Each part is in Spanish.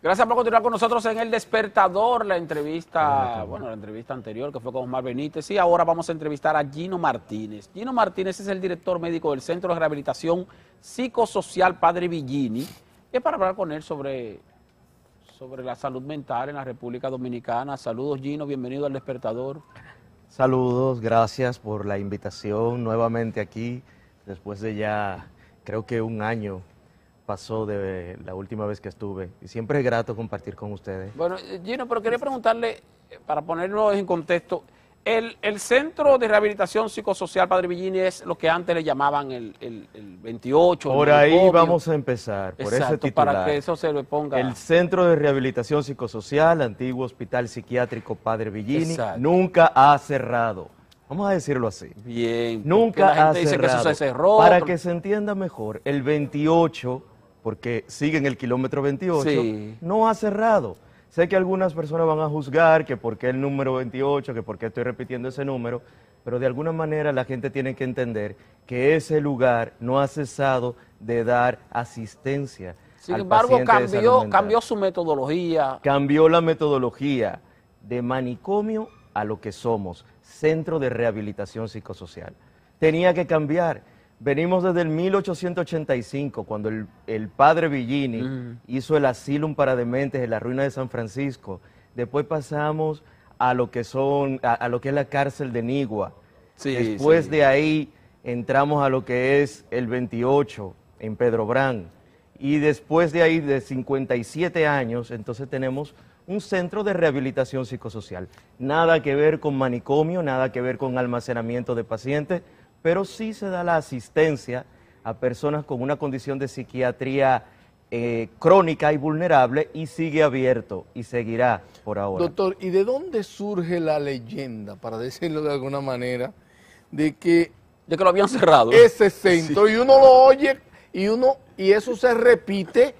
Gracias por continuar con nosotros en El Despertador, la entrevista, bueno, la entrevista anterior que fue con Omar Benítez y ahora vamos a entrevistar a Gino Martínez. Gino Martínez es el director médico del Centro de Rehabilitación Psicosocial Padre Villini y es para hablar con él sobre, sobre la salud mental en la República Dominicana. Saludos Gino, bienvenido al Despertador. Saludos, gracias por la invitación nuevamente aquí después de ya creo que un año pasó de la última vez que estuve. Y siempre es grato compartir con ustedes. Bueno, eh, Gino, pero quería preguntarle, eh, para ponerlo en contexto, el, Centro de Rehabilitación Psicosocial Padre Villini es lo que antes le llamaban el, 28. Por ahí vamos a empezar, por ese titular. para que eso se le ponga. El Centro de Rehabilitación Psicosocial, antiguo Hospital Psiquiátrico Padre Villini, nunca ha cerrado. Vamos a decirlo así. Bien. Nunca ha cerrado. cerró, Para que se entienda mejor, el 28 porque sigue el kilómetro 28, no ha cerrado. Sé que algunas personas van a juzgar que por qué el número 28, que por qué estoy repitiendo ese número, pero de alguna manera la gente tiene que entender que ese lugar no ha cesado de dar asistencia. Sin embargo, cambió, cambió su metodología. Cambió la metodología de manicomio a lo que somos, centro de rehabilitación psicosocial. Tenía que cambiar Venimos desde el 1885, cuando el, el padre Villini hizo el asilo para dementes en la ruina de San Francisco. Después pasamos a lo que, son, a, lo que es la cárcel de Nigua. Después de ahí entramos a lo que es el 28 en Pedro Brán. Y después de ahí, de 57 años, entonces tenemos un centro de rehabilitación psicosocial. Nada que ver con manicomio, nada que ver con almacenamiento de pacientes, pero sí se da la asistencia a personas con una condición de psiquiatría eh, crónica y vulnerable y sigue abierto y seguirá por ahora. Doctor, ¿y de dónde surge la leyenda, para decirlo de alguna manera, de que... De que lo habían cerrado. Ese centro, y uno lo oye, y uno y eso se repite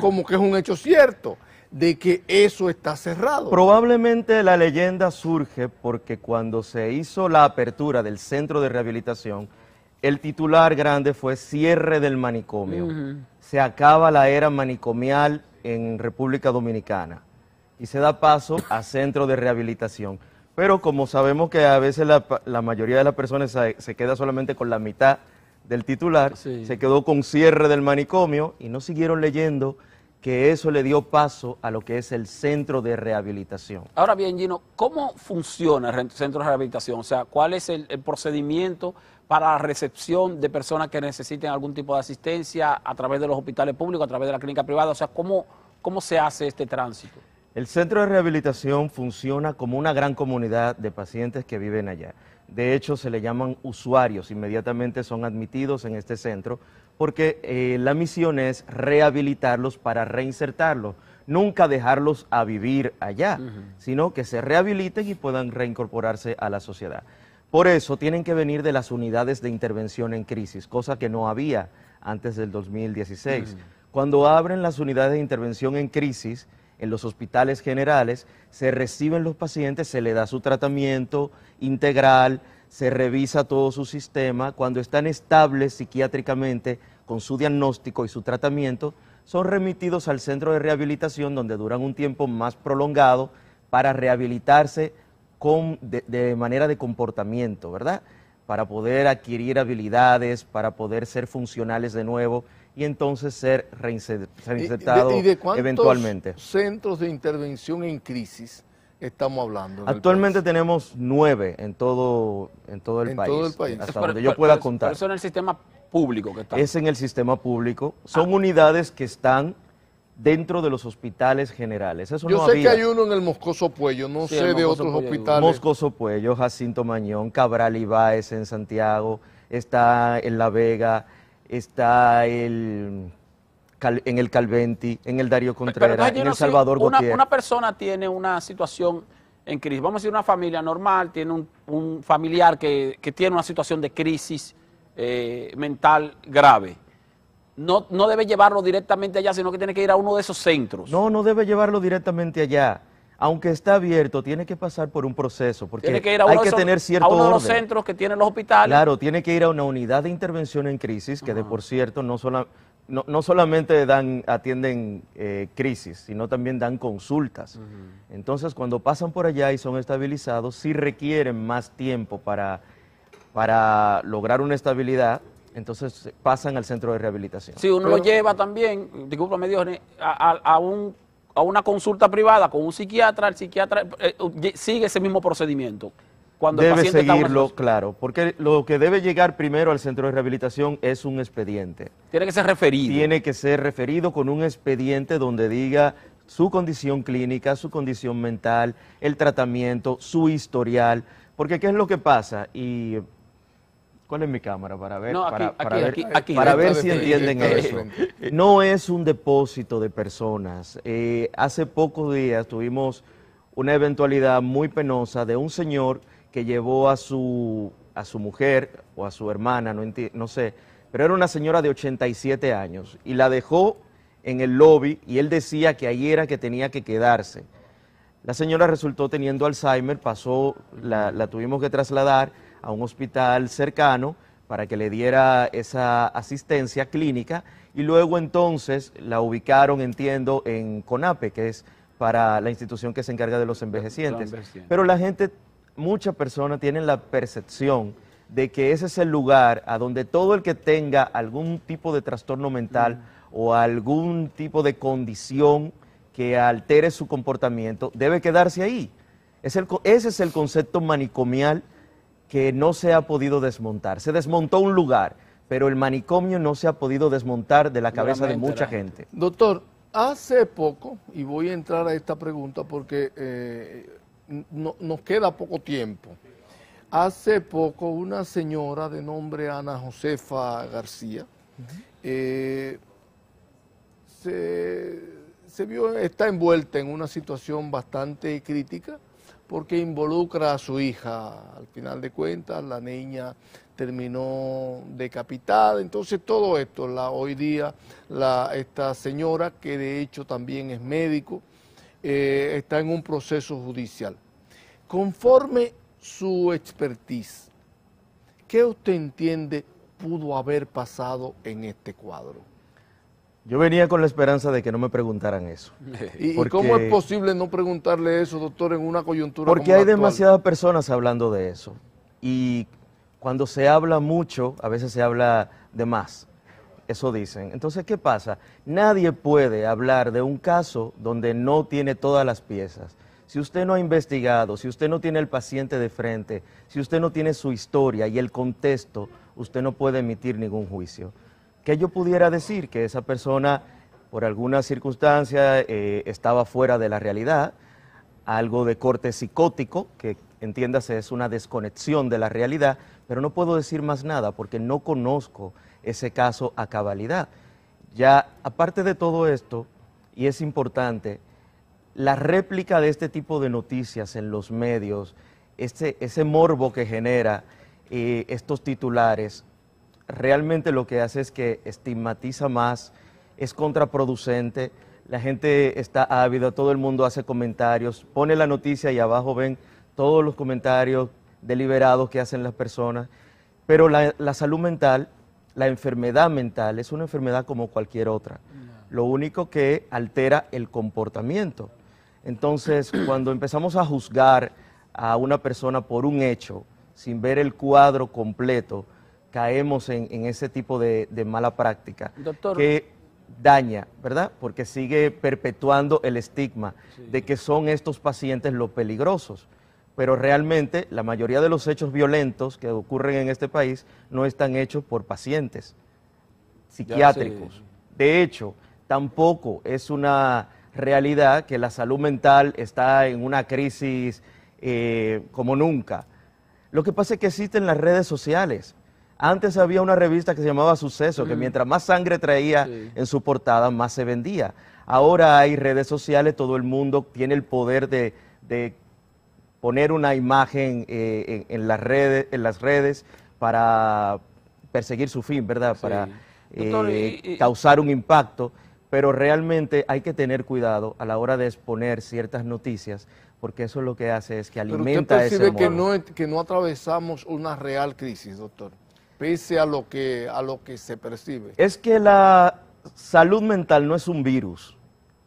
como que es un hecho cierto de que eso está cerrado. Probablemente la leyenda surge porque cuando se hizo la apertura del centro de rehabilitación, el titular grande fue cierre del manicomio. Se acaba la era manicomial en República Dominicana y se da paso a centro de rehabilitación. Pero como sabemos que a veces la, mayoría de las personas se, queda solamente con la mitad del titular, se quedó con cierre del manicomio y no siguieron leyendo que eso le dio paso a lo que es el centro de rehabilitación. Ahora bien, Gino, ¿cómo funciona el centro de rehabilitación? O sea, ¿cuál es el, procedimiento para la recepción de personas que necesiten algún tipo de asistencia a través de los hospitales públicos, a través de la clínica privada? O sea, cómo se hace este tránsito? El centro de rehabilitación funciona como una gran comunidad de pacientes que viven allá. De hecho, se le llaman usuarios, inmediatamente son admitidos en este centro, porque eh, la misión es rehabilitarlos para reinsertarlos, nunca dejarlos a vivir allá, sino que se rehabiliten y puedan reincorporarse a la sociedad. Por eso tienen que venir de las unidades de intervención en crisis, cosa que no había antes del 2016. Cuando abren las unidades de intervención en crisis, en los hospitales generales, se reciben los pacientes, se le da su tratamiento integral, se revisa todo su sistema, cuando están estables psiquiátricamente con su diagnóstico y su tratamiento, son remitidos al centro de rehabilitación donde duran un tiempo más prolongado para rehabilitarse de, de manera de comportamiento, ¿verdad? Para poder adquirir habilidades, para poder ser funcionales de nuevo y entonces ser reinsertado eventualmente. eventualmente. centros de intervención en crisis estamos hablando? Actualmente tenemos nueve en todo, en todo el país. Hasta donde yo pueda pero, contar. eso en el sistema público que está. Es en el sistema público. Ah. Son unidades que están dentro de los hospitales generales. Eso Yo sé que hay uno en el Moscoso Puello, no sé de otros hospitales. Moscoso Puello, Jacinto Mañón, Cabral Ibáez en Santiago, está en La Vega, está el en el Calventi, en el Darío Contreras, en el Salvador una, Una persona tiene una situación en crisis, vamos a decir una familia normal, tiene un, familiar que, tiene una situación de crisis eh, mental grave. No, no debe llevarlo directamente allá, sino que tiene que ir a uno de esos centros. No, no debe llevarlo directamente allá aunque está abierto, tiene que pasar por un proceso, porque que hay que tener cierto a uno los centros que tienen los hospitales. Claro, tiene que ir a una unidad de intervención en crisis, que de por cierto no, solamente atienden eh, crisis, sino también dan consultas. Entonces, cuando pasan por allá y son estabilizados, si requieren más tiempo para, lograr una estabilidad, entonces pasan al centro de rehabilitación. Si uno lo lleva también, discúlpame a un a una consulta privada con un psiquiatra, el psiquiatra eh, eh, sigue ese mismo procedimiento. Cuando el paciente seguirlo, claro, porque lo que debe llegar primero al centro de rehabilitación es un expediente. Tiene que ser referido. Tiene que ser referido con un expediente donde diga su condición clínica, su condición mental, el tratamiento, su historial, porque ¿qué es lo que pasa? Y ¿Cuál es mi cámara? Para ver, ver, si entienden eso. No es un depósito de personas. Eh, hace pocos días tuvimos una eventualidad muy penosa de un señor que llevó a su, a su mujer o a su hermana, no, no sé, pero era una señora de 87 años y la dejó en el lobby y él decía que ahí era que tenía que quedarse. La señora resultó teniendo Alzheimer, pasó, la, la tuvimos que trasladar a un hospital cercano para que le diera esa asistencia clínica y luego entonces la ubicaron, entiendo, en CONAPE, que es para la institución que se encarga de los envejecientes. Pero la gente, muchas personas tienen la percepción de que ese es el lugar a donde todo el que tenga algún tipo de trastorno mental mm. o algún tipo de condición que altere su comportamiento debe quedarse ahí. Es ese es el concepto manicomial que no se ha podido desmontar. Se desmontó un lugar, pero el manicomio no se ha podido desmontar de la cabeza de mucha gente. Doctor, hace poco, y voy a entrar a esta pregunta porque eh, nos queda poco tiempo. Hace poco una señora de nombre Ana Josefa García eh, se vio, está envuelta en una situación bastante crítica porque involucra a su hija. Al final de cuentas, la niña terminó decapitada. Entonces todo esto, hoy día esta señora, que de hecho también es médico, eh, está en un proceso judicial. Conforme su expertise, ¿qué usted entiende pudo haber pasado en este cuadro? Yo venía con la esperanza de que no me preguntaran eso. ¿Y, cómo es posible no preguntarle eso, doctor, en una coyuntura? Porque hay demasiadas personas hablando de eso. Y cuando se habla mucho, a veces se habla de más. Eso dicen. Entonces, ¿qué pasa? Nadie puede hablar de un caso donde no tiene todas las piezas. Si usted no ha investigado, si usted no tiene el paciente de frente, si usted no tiene su historia y el contexto, usted no puede emitir ningún juicio que yo pudiera decir que esa persona, por alguna circunstancia, eh, estaba fuera de la realidad, algo de corte psicótico, que entiéndase es una desconexión de la realidad, pero no puedo decir más nada porque no conozco ese caso a cabalidad. Ya, aparte de todo esto, y es importante, la réplica de este tipo de noticias en los medios, ese morbo que genera eh, estos titulares, realmente lo que hace es que estigmatiza más, es contraproducente, la gente está ávida, todo el mundo hace comentarios, pone la noticia y abajo ven todos los comentarios deliberados que hacen las personas, pero la, salud mental, la enfermedad mental es una enfermedad como cualquier otra, lo único que altera el comportamiento. Entonces, cuando empezamos a juzgar a una persona por un hecho, sin ver el cuadro completo, caemos en, ese tipo de, mala práctica. Que daña, ¿verdad? Porque sigue perpetuando el estigma de que son estos pacientes los peligrosos. Pero realmente la mayoría de los hechos violentos que ocurren en este país no están hechos por pacientes psiquiátricos. De hecho, tampoco es una realidad que la salud mental está en una crisis eh, como nunca. Lo que pasa es que existen las redes sociales antes había una revista que se llamaba Suceso, que mm. mientras más sangre traía en su portada, más se vendía. Ahora hay redes sociales, todo el mundo tiene el poder de, poner una imagen eh, en, las redes, para perseguir su fin, ¿verdad? Para eh, causar un impacto. Pero realmente hay que tener cuidado a la hora de exponer ciertas noticias, porque eso es lo que hace es que alimenta Pero usted percibe que no, que no atravesamos una real crisis, doctor pese a lo que, a lo que se percibe. Es que la salud mental no es un virus.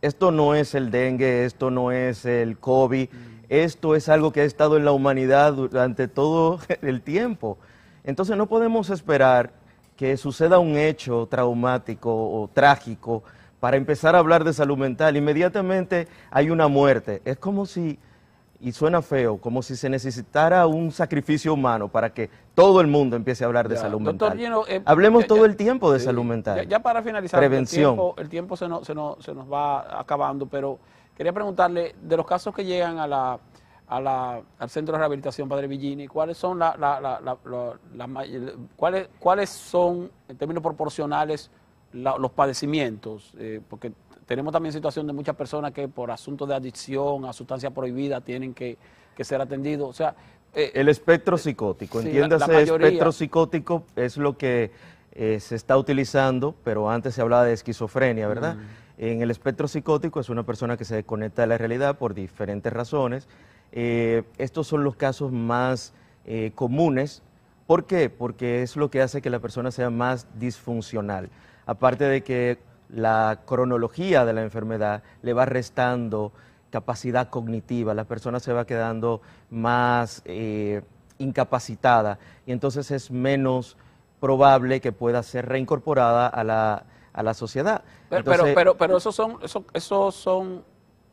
Esto no es el dengue, esto no es el COVID, mm. esto es algo que ha estado en la humanidad durante todo el tiempo. Entonces no podemos esperar que suceda un hecho traumático o trágico para empezar a hablar de salud mental. Inmediatamente hay una muerte. Es como si y suena feo, como si se necesitara un sacrificio humano para que todo el mundo empiece a hablar de salud mental. Eh, Hablemos todo el tiempo de salud mental. Ya, para finalizar, Prevención. el tiempo, se, nos, se, va acabando, pero quería preguntarle, de los casos que llegan a la, al Centro de Rehabilitación Padre Villini, ¿cuáles son, la, ¿cuáles, son en términos proporcionales los padecimientos? Eh, porque tenemos también situación de muchas personas que por asuntos de adicción a sustancias prohibidas tienen que, ser atendidos. O sea, eh, el espectro psicótico, entiéndase, el espectro psicótico es lo que eh, se está utilizando, pero antes se hablaba de esquizofrenia, ¿verdad? Mm. En el espectro psicótico es una persona que se desconecta de la realidad por diferentes razones. Eh, estos son los casos más comunes. ¿Por qué? Porque es lo que hace que la persona sea más disfuncional. Aparte de que la cronología de la enfermedad le va restando capacidad cognitiva, la persona se va quedando más eh, incapacitada y entonces es menos probable que pueda ser reincorporada a la, a la sociedad. Pero, eso son, son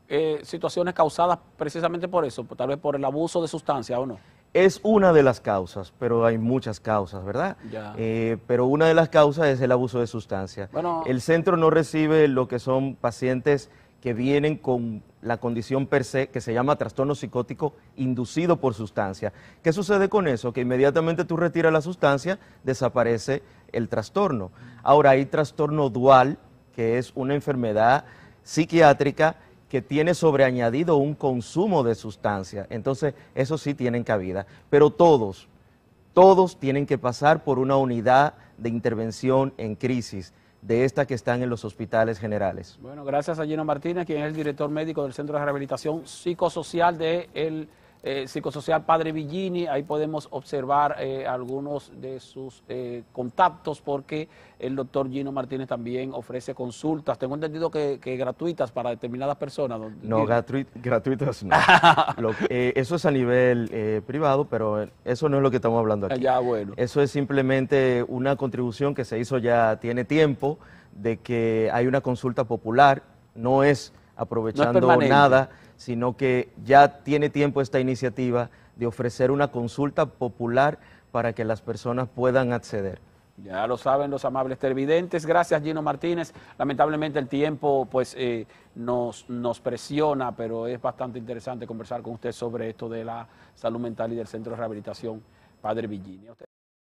eh, situaciones causadas precisamente por eso, tal vez por el abuso de sustancia o no es una de las causas, pero hay muchas causas, ¿verdad? Eh, pero una de las causas es el abuso de sustancia. El centro no recibe lo que son pacientes que vienen con la condición per se, que se llama trastorno psicótico inducido por sustancia. ¿Qué sucede con eso? Que inmediatamente tú retiras la sustancia, desaparece el trastorno. Ahora hay trastorno dual, que es una enfermedad psiquiátrica que tiene sobreañadido un consumo de sustancia. Entonces, eso sí tienen cabida. Pero todos, todos tienen que pasar por una unidad de intervención en crisis de esta que están en los hospitales generales. Bueno, gracias a Gino Martínez, quien es el director médico del Centro de Rehabilitación Psicosocial de el eh, psicosocial Padre Villini, ahí podemos observar eh, algunos de sus eh, contactos porque el doctor Gino Martínez también ofrece consultas, tengo entendido que, gratuitas para determinadas personas. No, gratuitas no. eso es a nivel privado, pero eso no es lo que estamos hablando aquí. Ya, bueno. Eso es simplemente una contribución que se hizo ya tiene tiempo de que hay una consulta popular, no es aprovechando nada, sino que ya tiene tiempo esta iniciativa de ofrecer una consulta popular para que las personas puedan acceder. Ya lo saben los amables televidentes. Gracias, Gino Martínez. Lamentablemente el tiempo pues eh, nos, nos presiona, pero es bastante interesante conversar con usted sobre esto de la salud mental y del Centro de Rehabilitación Padre usted